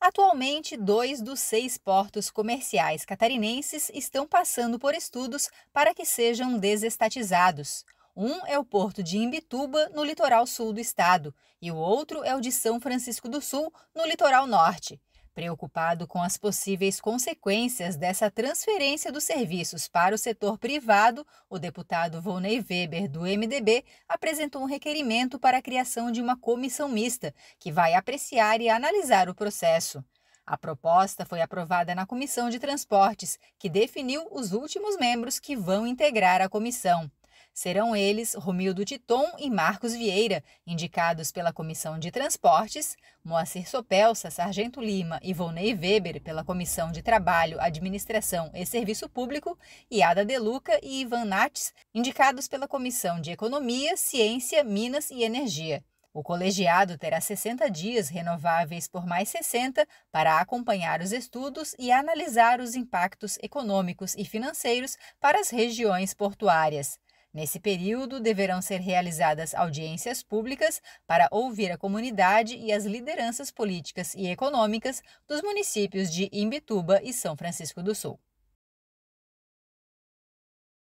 Atualmente, dois dos seis portos comerciais catarinenses estão passando por estudos para que sejam desestatizados. Um é o porto de Imbituba, no litoral sul do estado, e o outro é o de São Francisco do Sul, no litoral norte. Preocupado com as possíveis consequências dessa transferência dos serviços para o setor privado, o deputado Volney Weber, do MDB, apresentou um requerimento para a criação de uma comissão mista, que vai apreciar e analisar o processo. A proposta foi aprovada na Comissão de Transportes, que definiu os últimos membros que vão integrar a comissão. Serão eles Romildo Titon e Marcos Vieira, indicados pela Comissão de Transportes, Moacir Sopelsa, Sargento Lima e Volney Weber pela Comissão de Trabalho, Administração e Serviço Público, e Ada Deluca e Ivan Nates, indicados pela Comissão de Economia, Ciência, Minas e Energia. O colegiado terá 60 dias renováveis por mais 60 para acompanhar os estudos e analisar os impactos econômicos e financeiros para as regiões portuárias. Nesse período, deverão ser realizadas audiências públicas para ouvir a comunidade e as lideranças políticas e econômicas dos municípios de Imbituba e São Francisco do Sul.